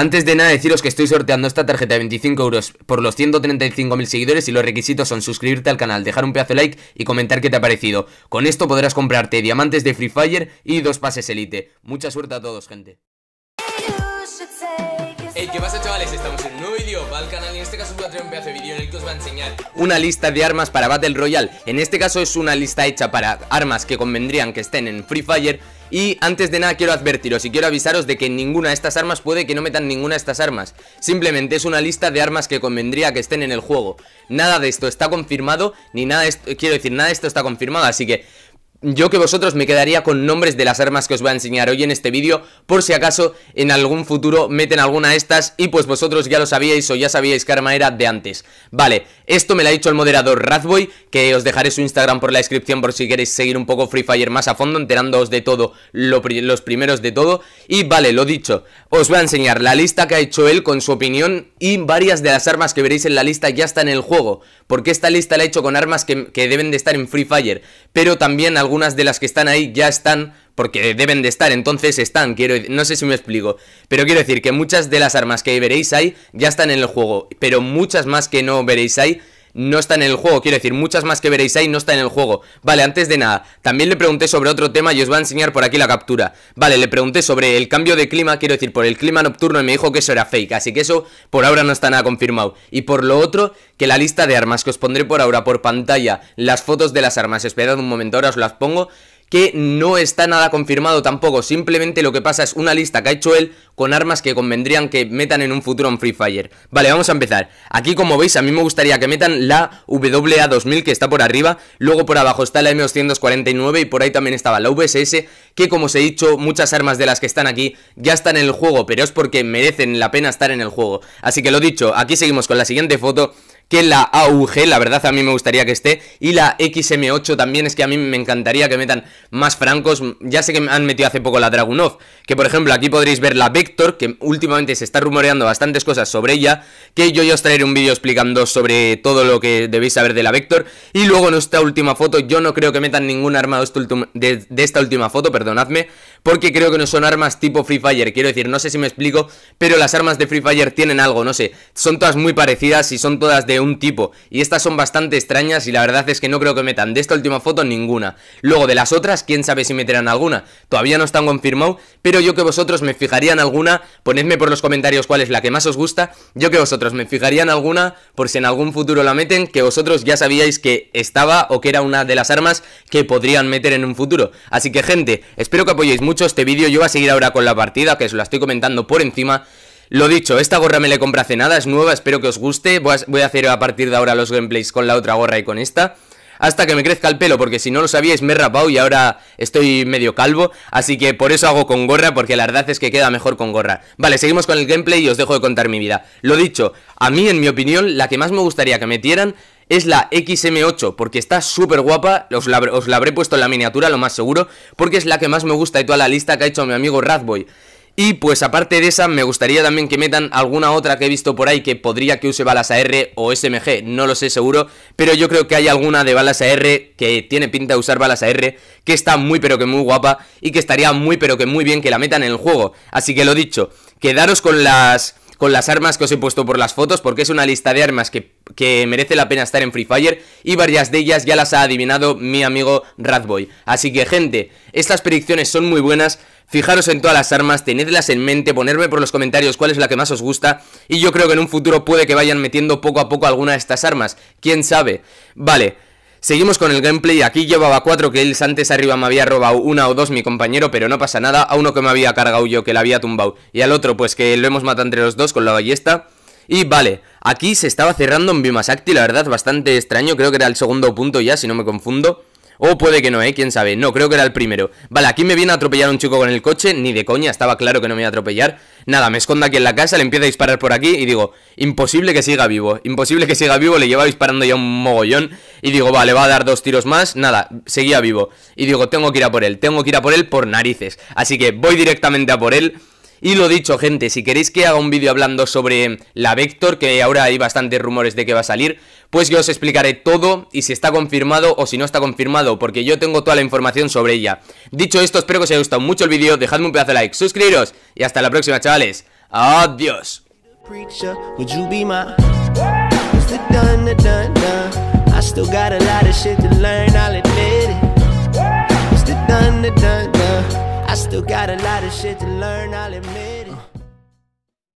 Antes de nada deciros que estoy sorteando esta tarjeta de 25 euros por los 135.000 seguidores y los requisitos son suscribirte al canal, dejar un pedazo de like y comentar qué te ha parecido. Con esto podrás comprarte diamantes de Free Fire y dos pases Elite. Mucha suerte a todos, gente al canal y en este caso un pedazo de vídeo en el que os va a enseñar una lista de armas para Battle Royale. En este caso es una lista hecha para armas que convendrían que estén en Free Fire y antes de nada quiero advertiros y quiero avisaros de que ninguna de estas armas puede que no metan ninguna de estas armas. Simplemente es una lista de armas que convendría que estén en el juego. Nada de esto está confirmado, ni nada de esto, quiero decir, nada de esto está confirmado, así que yo que vosotros me quedaría con nombres de las armas que os voy a enseñar hoy en este vídeo por si acaso en algún futuro meten alguna de estas y pues vosotros ya lo sabíais o ya sabíais qué arma era de antes. Vale, esto me lo ha dicho el moderador Razboy, que os dejaré su Instagram por la descripción por si queréis seguir un poco Free Fire más a fondo, enterándoos de todo, los primeros de todo. Y vale, lo dicho, os voy a enseñar la lista que ha hecho él con su opinión y varias de las armas que veréis en la lista ya están en el juego, porque esta lista la he hecho con armas que, que deben de estar en Free Fire, pero también algunas de las que están ahí ya están porque deben de estar, entonces están, quiero no sé si me explico, pero quiero decir que muchas de las armas que veréis ahí ya están en el juego, pero muchas más que no veréis ahí no está en el juego, quiero decir, muchas más que veréis ahí no está en el juego. Vale, antes de nada, también le pregunté sobre otro tema y os voy a enseñar por aquí la captura. Vale, le pregunté sobre el cambio de clima, quiero decir, por el clima nocturno y me dijo que eso era fake, así que eso por ahora no está nada confirmado. Y por lo otro, que la lista de armas que os pondré por ahora por pantalla, las fotos de las armas, esperad un momento, ahora os las pongo que no está nada confirmado tampoco. Simplemente lo que pasa es una lista que ha hecho él con armas que convendrían que metan en un futuro en Free Fire. Vale, vamos a empezar. Aquí, como veis, a mí me gustaría que metan la WA2000 que está por arriba. Luego por abajo está la M249 y por ahí también estaba la VSS. Que como os he dicho, muchas armas de las que están aquí ya están en el juego, pero es porque merecen la pena estar en el juego. Así que lo dicho, aquí seguimos con la siguiente foto que la AUG, la verdad a mí me gustaría que esté, y la XM8 también es que a mí me encantaría que metan más francos, ya sé que han metido hace poco la Dragunov, que por ejemplo aquí podréis ver la Vector, que últimamente se está rumoreando bastantes cosas sobre ella, que yo ya os traeré un vídeo explicando sobre todo lo que debéis saber de la Vector, y luego en esta última foto yo no creo que metan ningún arma de este esta última foto, perdonadme, porque creo que no son armas tipo Free Fire, quiero decir, no sé si me explico, pero las armas de Free Fire tienen algo, no sé, son todas muy parecidas y son todas de un tipo. Y estas son bastante extrañas y la verdad es que no creo que metan de esta última foto ninguna. Luego de las otras, quién sabe si meterán alguna. Todavía no están confirmado pero yo que vosotros me fijaría en alguna. Ponedme por los comentarios cuál es la que más os gusta. Yo que vosotros me fijaría en alguna por si en algún futuro la meten, que vosotros ya sabíais que estaba o que era una de las armas que podrían meter en un futuro. Así que gente, espero que apoyéis mucho este vídeo. Yo voy a seguir ahora con la partida, que os la estoy comentando por encima. Lo dicho, esta gorra me la compra hace nada, es nueva, espero que os guste. Voy a, hacer a partir de ahora los gameplays con la otra gorra y con esta hasta que me crezca el pelo, porque si no lo sabíais me he rapado y ahora estoy medio calvo, así que por eso hago con gorra, porque la verdad es que queda mejor con gorra. Vale, seguimos con el gameplay y os dejo de contar mi vida. Lo dicho, a mí en mi opinión, la que más me gustaría que metieran es la XM8, porque está súper guapa, os la, os la habré puesto en la miniatura, lo más seguro, porque es la que más me gusta y toda la lista que ha hecho mi amigo Razboy. Y pues aparte de esa, me gustaría también que metan alguna otra que he visto por ahí que podría que use balas AR o SMG, no lo sé seguro, pero yo creo que hay alguna de balas AR que tiene pinta de usar balas AR, que está muy pero que muy guapa y que estaría muy pero que muy bien que la metan en el juego. Así que lo dicho, quedaros con las con las armas que os he puesto por las fotos, porque es una lista de armas que, que merece la pena estar en Free Fire, y varias de ellas ya las ha adivinado mi amigo Radboy. Así que gente, estas predicciones son muy buenas, Fijaros en todas las armas, tenedlas en mente, ponerme por los comentarios cuál es la que más os gusta y yo creo que en un futuro puede que vayan metiendo poco a poco alguna de estas armas, quién sabe. Vale, Seguimos con el gameplay, aquí llevaba 4 kills, antes arriba me había robado una o dos mi compañero, pero no pasa nada, a uno que me había cargado yo, que la había tumbado, y al otro pues que lo hemos matado entre los dos con la ballesta. Y vale, aquí se estaba cerrando en Bimasakti, la verdad, bastante extraño, creo que era el segundo punto ya, si no me confundo. O puede que no, ¿eh? ¿Quién sabe? No, creo que era el primero. Vale, aquí me viene a atropellar un chico con el coche, ni de coña, estaba claro que no me iba a atropellar. Nada, me escondo aquí en la casa, le empieza a disparar por aquí y digo, imposible que siga vivo, imposible que siga vivo, le lleva disparando ya un mogollón y digo, vale, va a dar dos tiros más, nada, seguía vivo. Y digo, tengo que ir a por él, tengo que ir a por él por narices. Así que voy directamente a por él, y lo dicho, gente, si queréis que haga un vídeo hablando sobre la Vector, que ahora hay bastantes rumores de que va a salir, pues yo os explicaré todo y si está confirmado o si no está confirmado, porque yo tengo toda la información sobre ella. Dicho esto, espero que os haya gustado mucho el vídeo, dejadme un pedazo de like, suscribiros y hasta la próxima, chavales. Adiós. I still got a lot of shit to learn, I'll admit it.